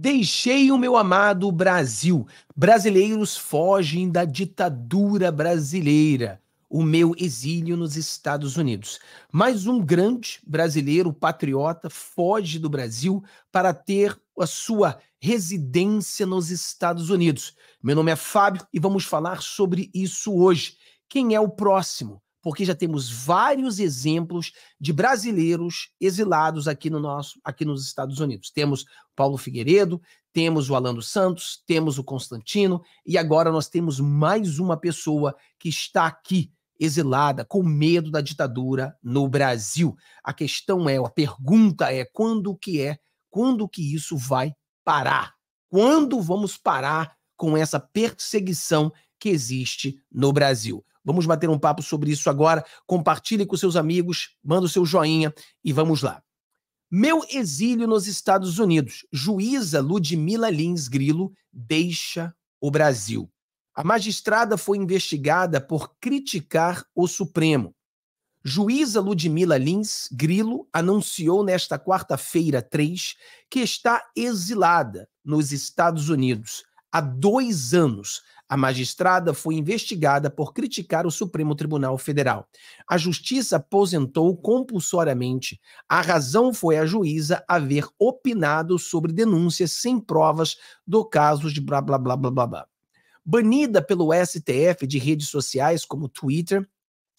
Deixei o meu amado Brasil. Brasileiros fogem da ditadura brasileira. O meu exílio nos Estados Unidos. Mais um grande brasileiro patriota foge do Brasil para ter a sua residência nos Estados Unidos. Meu nome é Fábio e vamos falar sobre isso hoje. Quem é o próximo? porque já temos vários exemplos de brasileiros exilados aqui no nosso, aqui nos Estados Unidos. Temos Paulo Figueiredo, temos o Alan Santos, temos o Constantino e agora nós temos mais uma pessoa que está aqui exilada com medo da ditadura no Brasil. A questão é, a pergunta é quando que é, quando que isso vai parar? Quando vamos parar com essa perseguição que existe no Brasil? Vamos bater um papo sobre isso agora. Compartilhe com seus amigos, manda o seu joinha e vamos lá. Meu exílio nos Estados Unidos. Juíza Ludmila Lins Grilo deixa o Brasil. A magistrada foi investigada por criticar o Supremo. Juíza Ludmila Lins Grilo anunciou nesta quarta-feira 3 que está exilada nos Estados Unidos há dois anos a magistrada foi investigada por criticar o Supremo Tribunal Federal. A justiça aposentou compulsoriamente. A razão foi a juíza haver opinado sobre denúncias sem provas do caso de blá blá blá blá blá. blá. Banida pelo STF de redes sociais como Twitter,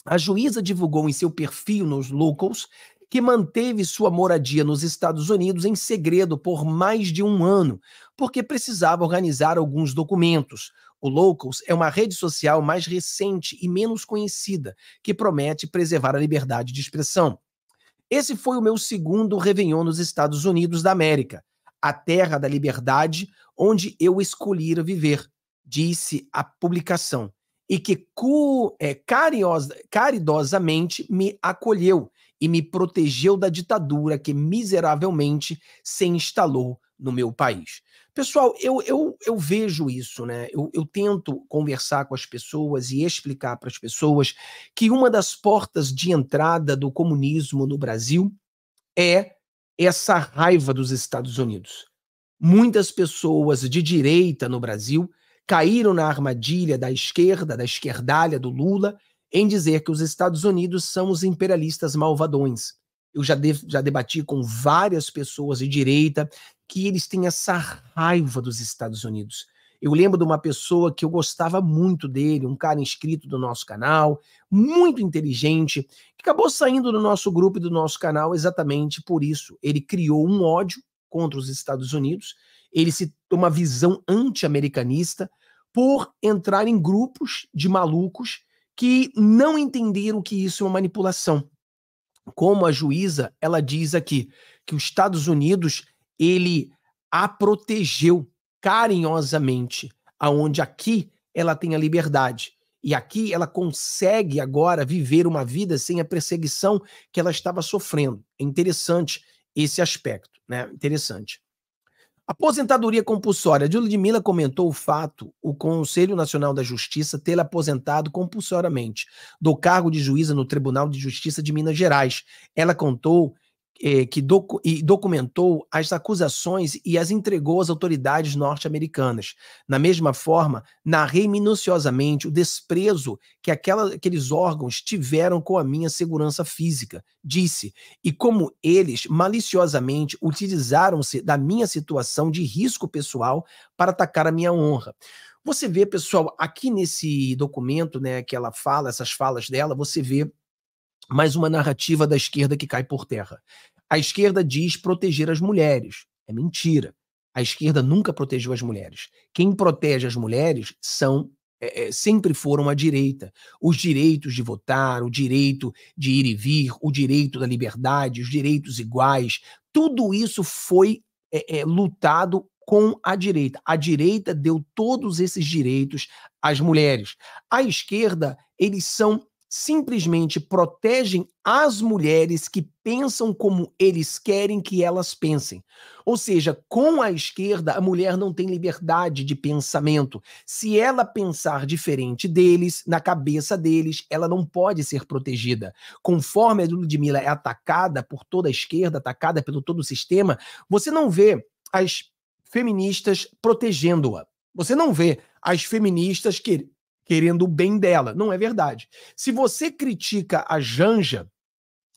a juíza divulgou em seu perfil nos Locals que manteve sua moradia nos Estados Unidos em segredo por mais de um ano, porque precisava organizar alguns documentos. O Locals é uma rede social mais recente e menos conhecida, que promete preservar a liberdade de expressão. Esse foi o meu segundo Réveillon nos Estados Unidos da América, a terra da liberdade onde eu escolhi viver, disse a publicação, e que cu, é, cariosa, caridosamente me acolheu e me protegeu da ditadura que miseravelmente se instalou no meu país. Pessoal, eu, eu, eu vejo isso, né? Eu, eu tento conversar com as pessoas e explicar para as pessoas que uma das portas de entrada do comunismo no Brasil é essa raiva dos Estados Unidos. Muitas pessoas de direita no Brasil caíram na armadilha da esquerda, da esquerdalha do Lula, em dizer que os Estados Unidos são os imperialistas malvadões. Eu já, de, já debati com várias pessoas de direita que eles têm essa raiva dos Estados Unidos. Eu lembro de uma pessoa que eu gostava muito dele, um cara inscrito do nosso canal, muito inteligente, que acabou saindo do nosso grupo e do nosso canal exatamente por isso. Ele criou um ódio contra os Estados Unidos, ele se uma visão anti-americanista por entrar em grupos de malucos que não entenderam que isso é uma manipulação. Como a juíza, ela diz aqui que os Estados Unidos ele a protegeu carinhosamente, aonde aqui ela tem a liberdade. E aqui ela consegue agora viver uma vida sem a perseguição que ela estava sofrendo. É interessante esse aspecto, né? Interessante. Aposentadoria compulsória. Ludmilla comentou o fato, o Conselho Nacional da Justiça tê-la aposentado compulsoriamente do cargo de juíza no Tribunal de Justiça de Minas Gerais. Ela contou eh, que docu documentou as acusações e as entregou às autoridades norte-americanas. Na mesma forma, narrei minuciosamente o desprezo que aquela, aqueles órgãos tiveram com a minha segurança física, disse, e como eles maliciosamente utilizaram-se da minha situação de risco pessoal para atacar a minha honra. Você vê, pessoal, aqui nesse documento, né, que ela fala, essas falas dela, você vê mais uma narrativa da esquerda que cai por terra. A esquerda diz proteger as mulheres. É mentira. A esquerda nunca protegeu as mulheres. Quem protege as mulheres são é, é, sempre foram a direita. Os direitos de votar, o direito de ir e vir, o direito da liberdade, os direitos iguais, tudo isso foi é, é, lutado com a direita. A direita deu todos esses direitos às mulheres. A esquerda, eles são simplesmente protegem as mulheres que pensam como eles querem que elas pensem. Ou seja, com a esquerda, a mulher não tem liberdade de pensamento. Se ela pensar diferente deles, na cabeça deles, ela não pode ser protegida. Conforme a Ludmilla é atacada por toda a esquerda, atacada pelo todo o sistema, você não vê as feministas protegendo-a. Você não vê as feministas que querendo o bem dela. Não é verdade. Se você critica a Janja,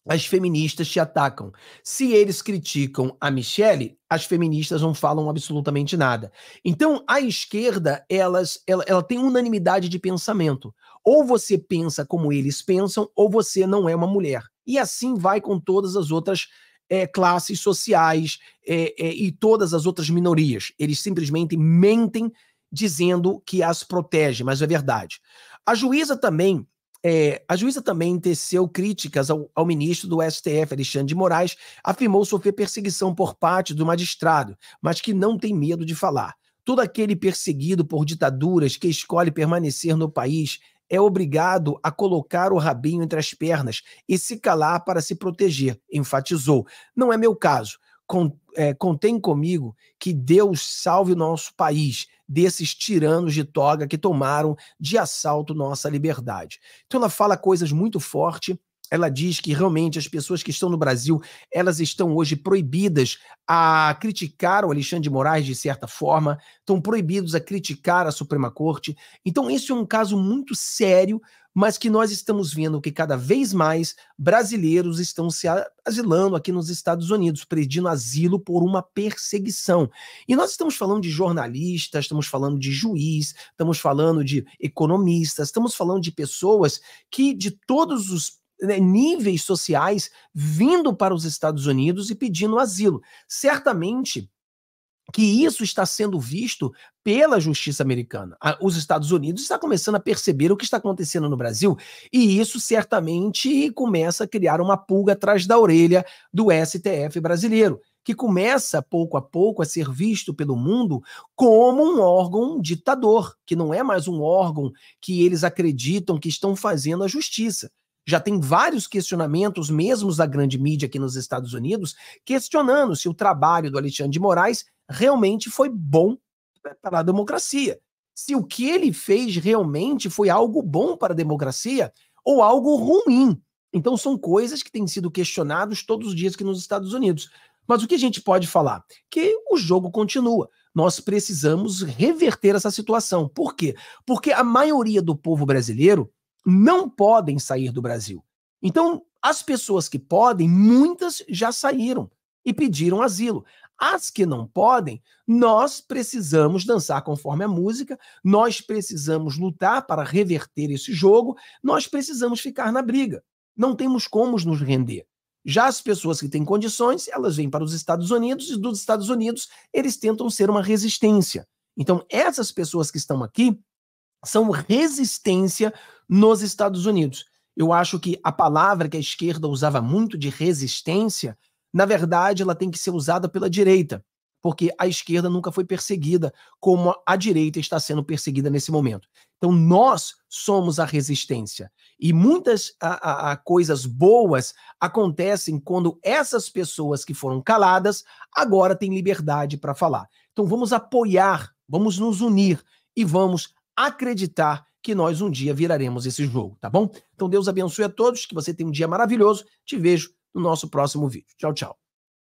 as feministas te atacam. Se eles criticam a Michelle, as feministas não falam absolutamente nada. Então, a esquerda, elas, ela, ela tem unanimidade de pensamento. Ou você pensa como eles pensam, ou você não é uma mulher. E assim vai com todas as outras é, classes sociais é, é, e todas as outras minorias. Eles simplesmente mentem dizendo que as protege, mas é verdade. A juíza também é, a juíza também teceu críticas ao, ao, ministro do STF, Alexandre de Moraes, afirmou sofrer perseguição por parte do magistrado, mas que não tem medo de falar. Todo aquele perseguido por ditaduras que escolhe permanecer no país é obrigado a colocar o rabinho entre as pernas e se calar para se proteger, enfatizou. Não é meu caso con, é, contém comigo que Deus salve o nosso país desses tiranos de toga que tomaram de assalto nossa liberdade. Então ela fala coisas muito fortes ela diz que realmente as pessoas que estão no Brasil, elas estão hoje proibidas a criticar o Alexandre de Moraes de certa forma, estão proibidos a criticar a Suprema Corte. Então esse é um caso muito sério mas que nós estamos vendo que cada vez mais brasileiros estão se asilando aqui nos Estados Unidos, pedindo asilo por uma perseguição. E nós estamos falando de jornalistas, estamos falando de juiz, estamos falando de economistas, estamos falando de pessoas que de todos os né, níveis sociais vindo para os Estados Unidos e pedindo asilo. Certamente que isso está sendo visto pela justiça americana. Os Estados Unidos está começando a perceber o que está acontecendo no Brasil e isso certamente começa a criar uma pulga atrás da orelha do STF brasileiro, que começa pouco a pouco a ser visto pelo mundo como um órgão ditador, que não é mais um órgão que eles acreditam que estão fazendo a justiça já tem vários questionamentos, mesmo da grande mídia aqui nos Estados Unidos, questionando se o trabalho do Alexandre de Moraes realmente foi bom para a democracia. Se o que ele fez realmente foi algo bom para a democracia ou algo ruim. Então, são coisas que têm sido questionadas todos os dias aqui nos Estados Unidos. Mas o que a gente pode falar? Que o jogo continua. Nós precisamos reverter essa situação. Por quê? Porque a maioria do povo brasileiro não podem sair do Brasil. Então, as pessoas que podem, muitas já saíram e pediram asilo. As que não podem, nós precisamos dançar conforme a música, nós precisamos lutar para reverter esse jogo, nós precisamos ficar na briga. Não temos como nos render. Já as pessoas que têm condições, elas vêm para os Estados Unidos e dos Estados Unidos eles tentam ser uma resistência. Então, essas pessoas que estão aqui, são resistência nos Estados Unidos. Eu acho que a palavra que a esquerda usava muito de resistência, na verdade, ela tem que ser usada pela direita, porque a esquerda nunca foi perseguida como a direita está sendo perseguida nesse momento. Então, nós somos a resistência. E muitas a, a, a coisas boas acontecem quando essas pessoas que foram caladas agora têm liberdade para falar. Então, vamos apoiar, vamos nos unir e vamos acreditar que nós um dia viraremos esse jogo, tá bom? Então Deus abençoe a todos, que você tenha um dia maravilhoso. Te vejo no nosso próximo vídeo. Tchau, tchau.